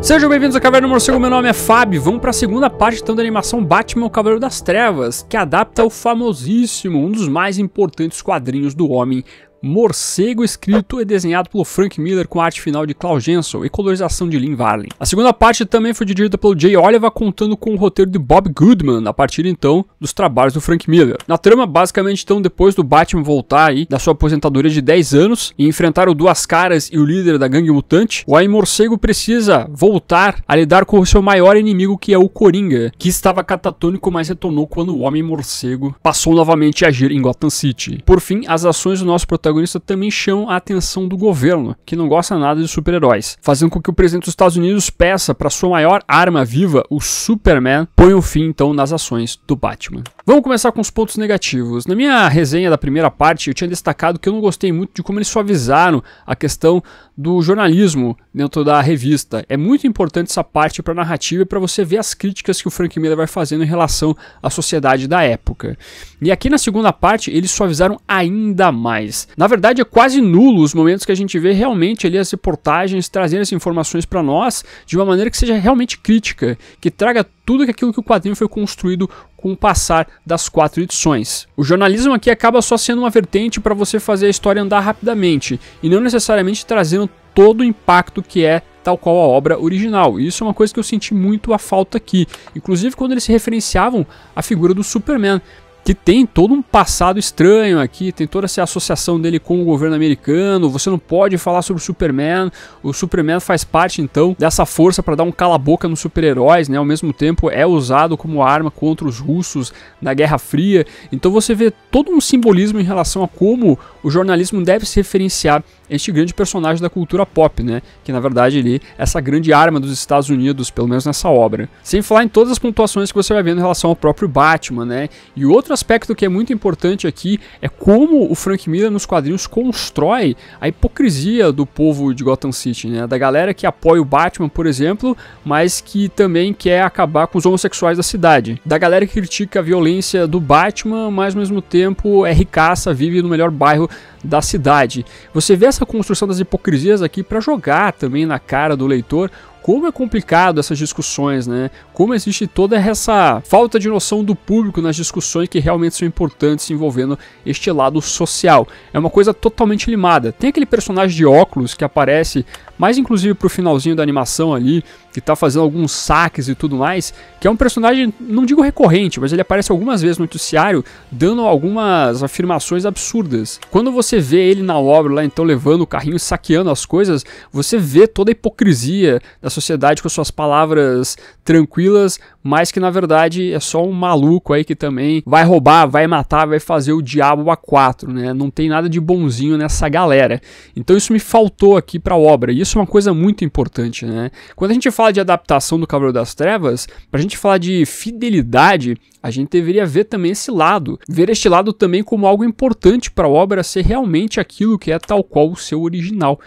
Sejam bem-vindos ao Caverna do Morcego, meu nome é Fábio. Vamos para a segunda parte então da animação Batman o Cavaleiro das Trevas, que adapta o famosíssimo, um dos mais importantes quadrinhos do homem Morcego, escrito e é desenhado pelo Frank Miller com arte final de Klaus Jensen e colorização de Lynn Varley. A segunda parte também foi dirigida pelo Jay Oliver, contando com o roteiro de Bob Goodman, a partir então dos trabalhos do Frank Miller. Na trama, basicamente, então, depois do Batman voltar aí da sua aposentadoria de 10 anos e enfrentar o Duas Caras e o líder da gangue mutante, o Homem Morcego precisa voltar a lidar com o seu maior inimigo, que é o Coringa, que estava catatônico, mas retornou quando o Homem Morcego passou novamente a agir em Gotham City. Por fim, as ações do nosso protagonista protagonista também chamam a atenção do governo, que não gosta nada de super-heróis, fazendo com que o presidente dos Estados Unidos peça para sua maior arma viva, o Superman, põe o um fim então nas ações do Batman. Vamos começar com os pontos negativos. Na minha resenha da primeira parte, eu tinha destacado que eu não gostei muito de como eles suavizaram a questão do jornalismo dentro da revista. É muito importante essa parte para a narrativa e para você ver as críticas que o Frank Miller vai fazendo em relação à sociedade da época. E aqui na segunda parte, eles suavizaram ainda mais. Na verdade, é quase nulo os momentos que a gente vê realmente ali as reportagens trazendo as informações para nós de uma maneira que seja realmente crítica, que traga tudo aquilo que o quadrinho foi construído com o passar das quatro edições. O jornalismo aqui acaba só sendo uma vertente para você fazer a história andar rapidamente e não necessariamente trazendo todo o impacto que é tal qual a obra original. E isso é uma coisa que eu senti muito a falta aqui, inclusive quando eles se referenciavam à figura do Superman que tem todo um passado estranho aqui, tem toda essa associação dele com o governo americano. Você não pode falar sobre o Superman. O Superman faz parte então dessa força para dar um cala-boca nos super-heróis, né? Ao mesmo tempo é usado como arma contra os russos na Guerra Fria. Então você vê todo um simbolismo em relação a como o jornalismo deve se referenciar a este grande personagem da cultura pop, né? Que na verdade ele é essa grande arma dos Estados Unidos, pelo menos nessa obra. Sem falar em todas as pontuações que você vai vendo em relação ao próprio Batman, né? E outro aspecto que é muito importante aqui é como o Frank Miller nos quadrinhos constrói a hipocrisia do povo de Gotham City, né? Da galera que apoia o Batman, por exemplo, mas que também quer acabar com os homossexuais da cidade. Da galera que critica a violência do Batman, mas ao mesmo tempo é ricaça, vive no melhor bairro da cidade. Você vê essa construção das hipocrisias aqui para jogar também na cara do leitor como é complicado essas discussões, né? Como existe toda essa falta de noção do público nas discussões que realmente são importantes envolvendo este lado social. É uma coisa totalmente limada. Tem aquele personagem de óculos que aparece mas inclusive pro finalzinho da animação ali, que tá fazendo alguns saques e tudo mais, que é um personagem, não digo recorrente, mas ele aparece algumas vezes no noticiário dando algumas afirmações absurdas. Quando você vê ele na obra lá, então levando o carrinho, saqueando as coisas, você vê toda a hipocrisia da sociedade com suas palavras tranquilas, mas que na verdade é só um maluco aí que também vai roubar, vai matar, vai fazer o diabo a quatro, né? Não tem nada de bonzinho nessa galera. Então isso me faltou aqui pra obra. Isso isso é uma coisa muito importante, né? Quando a gente fala de adaptação do Cavaleiro das Trevas, para a gente falar de fidelidade, a gente deveria ver também esse lado, ver este lado também como algo importante para a obra ser realmente aquilo que é tal qual o seu original.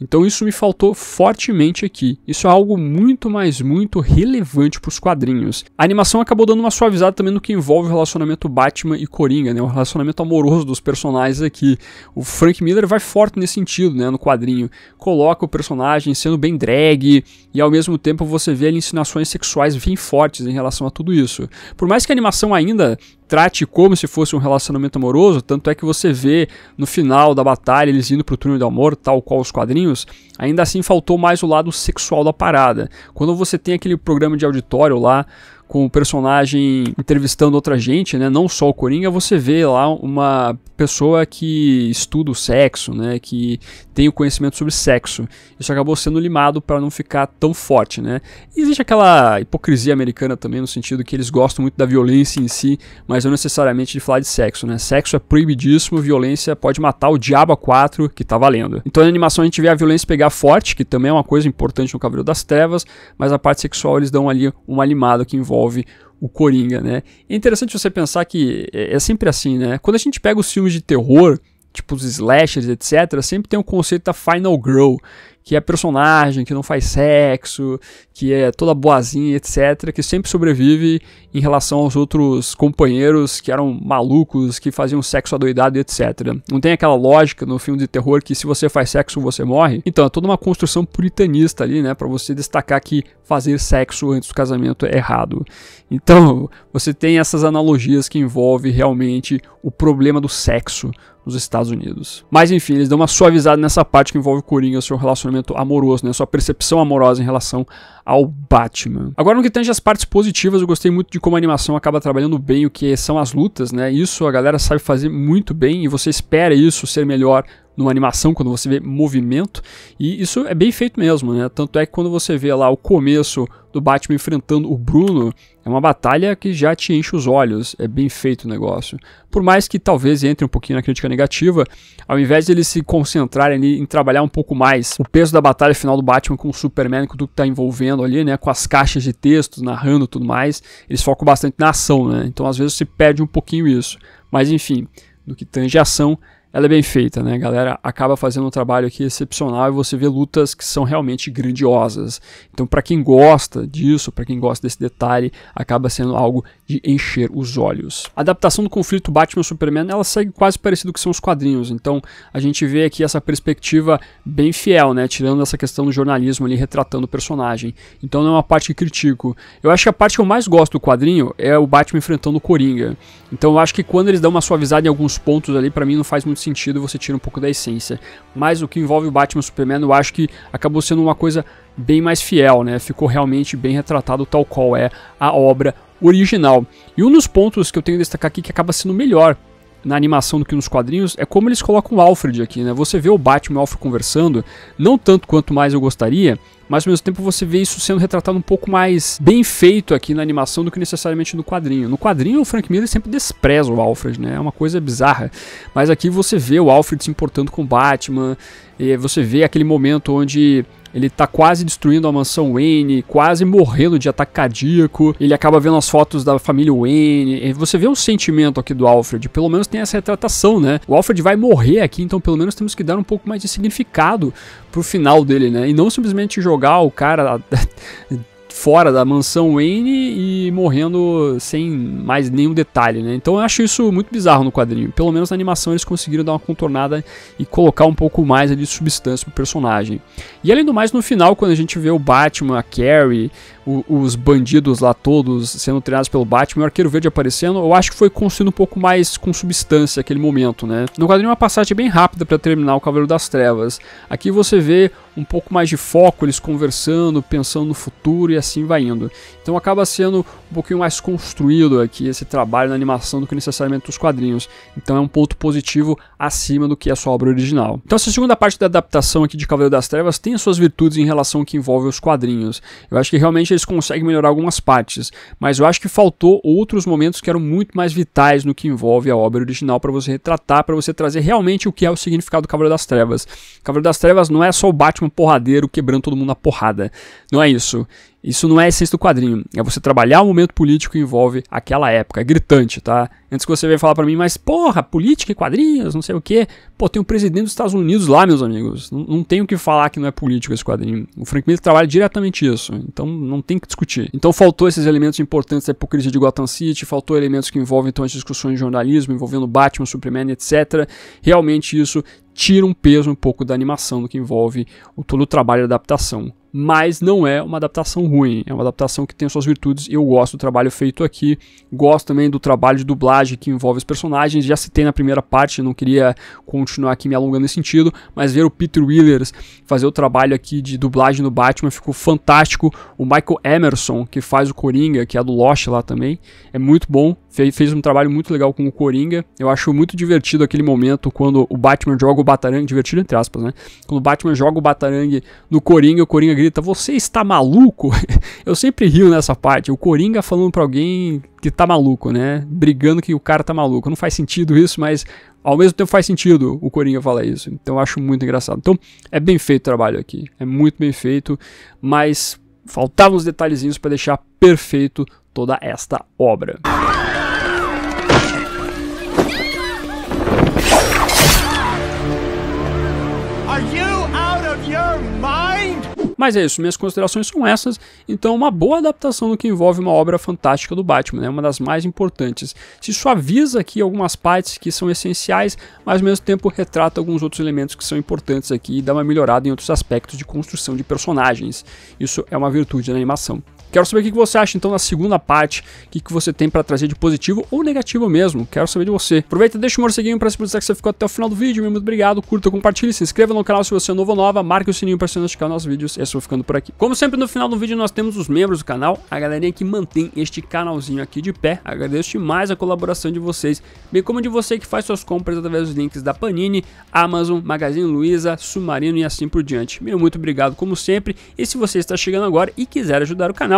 Então isso me faltou fortemente aqui. Isso é algo muito, mais muito relevante para os quadrinhos. A animação acabou dando uma suavizada também no que envolve o relacionamento Batman e Coringa, né? O relacionamento amoroso dos personagens aqui. O Frank Miller vai forte nesse sentido, né, no quadrinho. Coloca o personagem sendo bem drag e ao mesmo tempo você vê ali, ensinações sexuais bem fortes em relação a tudo isso. Por mais que a animação ainda trate como se fosse um relacionamento amoroso, tanto é que você vê no final da batalha eles indo pro túnel do amor, tal qual os quadrinhos, ainda assim faltou mais o lado sexual da parada. Quando você tem aquele programa de auditório lá com o personagem entrevistando outra gente, né? Não só o Coringa, você vê lá uma pessoa que estuda o sexo, né? Que tem o conhecimento sobre sexo. Isso acabou sendo limado para não ficar tão forte, né? E existe aquela hipocrisia americana também no sentido que eles gostam muito da violência em si, mas não necessariamente de falar de sexo, né? Sexo é proibidíssimo, violência pode matar o diabo 4 que tá valendo. Então na animação a gente vê a violência pegar forte, que também é uma coisa importante no Cavaleiro das Trevas, mas a parte sexual eles dão ali uma limada que envolve envolve o Coringa, né? É interessante você pensar que é, é, sempre assim, né? Quando a gente pega os filmes de terror, tipo os slashers, etc., sempre tem o conceito da final girl, que é personagem, que não faz sexo, que é toda boazinha, etc., que sempre sobrevive em relação aos outros companheiros que eram malucos, que faziam sexo adoidado, etc. Não tem aquela lógica no filme de terror que se você faz sexo você morre. Então é toda uma construção puritanista ali, né, para você destacar que fazer sexo antes do casamento é errado. Então você tem essas analogias que envolve realmente o problema do sexo nos Estados Unidos. Mas enfim, eles dão uma suavizada nessa parte que envolve o Coringa, seu relacionamento relacionamento amoroso, né? Sua percepção amorosa em relação ao Batman. Agora, no que tange as partes positivas, eu gostei muito de como a animação acaba trabalhando bem o que são as lutas, né? Isso a galera sabe fazer muito bem e você espera isso ser melhor numa animação, quando você vê movimento, e isso é bem feito mesmo, né? Tanto é que quando você vê lá o começo do Batman enfrentando o Bruno, é uma batalha que já te enche os olhos, é bem feito o negócio. Por mais que talvez entre um pouquinho na crítica negativa, ao invés de eles se concentrarem ali em trabalhar um pouco mais o peso da batalha final do Batman com o Superman, com tudo que tá envolvendo ali, né, com as caixas de textos, narrando tudo mais, eles focam bastante na ação, né? Então às vezes se perde um pouquinho isso. Mas enfim, no que tange ação, ela é bem feita, né? A galera acaba fazendo um trabalho aqui excepcional e você vê lutas que são realmente grandiosas. Então, para quem gosta disso, para quem gosta desse detalhe, acaba sendo algo de encher os olhos. A adaptação do conflito Batman-Superman ela segue quase parecido com que são os quadrinhos, então a gente vê aqui essa perspectiva bem fiel, né, tirando essa questão do jornalismo ali retratando o personagem. Então não é uma parte que critico. Eu acho que a parte que eu mais gosto do quadrinho é o Batman enfrentando o Coringa. Então eu acho que quando eles dão uma suavizada em alguns pontos ali, para mim não faz muito sentido, você tira um pouco da essência. Mas o que envolve o Batman e Superman, eu acho que acabou sendo uma coisa bem mais fiel, né? Ficou realmente bem retratado tal qual é a obra original. E um dos pontos que eu tenho que destacar aqui que acaba sendo melhor na animação do que nos quadrinhos é como eles colocam o Alfred aqui, né? Você vê o Batman e o Alfred conversando, não tanto quanto mais eu gostaria, mas ao mesmo tempo você vê isso sendo retratado um pouco mais bem feito aqui na animação do que necessariamente no quadrinho. No quadrinho, o Frank Miller sempre despreza o Alfred, né? É uma coisa bizarra. Mas aqui você vê o Alfred se importando com o Batman, e você vê aquele momento onde ele tá quase destruindo a mansão Wayne, quase morrendo de ataque cardíaco. Ele acaba vendo as fotos da família Wayne. Você vê um sentimento aqui do Alfred. Pelo menos tem essa retratação, né? O Alfred vai morrer aqui, então pelo menos temos que dar um pouco mais de significado pro final dele, né? E não simplesmente jogar o cara fora da mansão Wayne e morrendo sem mais nenhum detalhe, né? Então eu acho isso muito bizarro no quadrinho. Pelo menos na animação eles conseguiram dar uma contornada e colocar um pouco mais de substância pro personagem. E além do mais, no final, quando a gente vê o Batman, a Carrie, o, os bandidos lá todos sendo treinados pelo Batman, o Arqueiro Verde aparecendo, eu acho que foi construído um pouco mais com substância aquele momento, né? No quadrinho é uma passagem bem rápida para terminar o Cavaleiro das Trevas. Aqui você vê um pouco mais de foco, eles conversando, pensando no futuro e assim vai indo. Então acaba sendo um pouquinho mais construído aqui esse trabalho na animação do que necessariamente os quadrinhos. Então é um ponto positivo acima do que é a sua obra original. Então essa segunda parte da adaptação aqui de Cavaleiro das Trevas tem as suas virtudes em relação ao que envolve os quadrinhos. Eu acho que realmente eles conseguem melhorar algumas partes, mas eu acho que faltou outros momentos que eram muito mais vitais no que envolve a obra original para você retratar, para você trazer realmente o que é o significado do Cavaleiro das Trevas. Cavaleiro das Trevas não é só o Batman um porradeiro quebrando todo mundo na porrada. Não é isso. Isso não é a essência do quadrinho, é você trabalhar o momento político que envolve aquela época, é gritante, tá? Antes que você venha falar para mim, mas porra, política e quadrinhos, não sei o quê. Pô, tem um presidente dos Estados Unidos lá, meus amigos. Não, não tem o que falar que não é político esse quadrinho. O Frank Miller trabalha diretamente isso, então não tem que discutir. Então faltou esses elementos importantes da hipocrisia de Gotham City, faltou elementos que envolvem então as discussões de jornalismo, envolvendo Batman, Superman, etc. Realmente isso tira um peso um pouco da animação do que envolve o, todo o trabalho de adaptação mas não é uma adaptação ruim, é uma adaptação que tem suas virtudes e eu gosto do trabalho feito aqui. Gosto também do trabalho de dublagem que envolve os personagens, já citei na primeira parte, não queria continuar aqui me alongando nesse sentido, mas ver o Peter Willers fazer o trabalho aqui de dublagem no Batman ficou fantástico. O Michael Emerson, que faz o Coringa, que é do Lost lá também, é muito bom, fez um trabalho muito legal com o Coringa. Eu acho muito divertido aquele momento quando o Batman joga o Batarangue, divertido entre aspas, né? Quando o Batman joga o Batarangue no Coringa, o Coringa grita: Você está maluco? Eu sempre rio nessa parte. O Coringa falando para alguém que tá maluco, né? Brigando que o cara tá maluco. Não faz sentido isso, mas ao mesmo tempo faz sentido o Coringa falar isso. Então eu acho muito engraçado. Então é bem feito o trabalho aqui. É muito bem feito, mas faltavam os detalhezinhos para deixar perfeito toda esta obra. Are you mas é isso, minhas considerações são essas. Então, uma boa adaptação do que envolve uma obra fantástica do Batman, né? uma das mais importantes. Se suaviza aqui algumas partes que são essenciais, mas ao mesmo tempo retrata alguns outros elementos que são importantes aqui e dá uma melhorada em outros aspectos de construção de personagens. Isso é uma virtude na animação. Quero saber o que você acha então na segunda parte, o que você tem para trazer de positivo ou negativo mesmo. Quero saber de você. Aproveita, deixa o um morceguinho para se produzir que você ficou até o final do vídeo. Muito obrigado. Curta, compartilhe, se inscreva no canal se você é novo ou nova. Marque o sininho para se notificar nossos vídeos. Eu estou ficando por aqui. Como sempre, no final do vídeo nós temos os membros do canal, a galerinha que mantém este canalzinho aqui de pé. Agradeço demais a colaboração de vocês, bem como de você que faz suas compras através dos links da Panini, Amazon, Magazine Luiza, Submarino e assim por diante. Meu muito obrigado, como sempre. E se você está chegando agora e quiser ajudar o canal,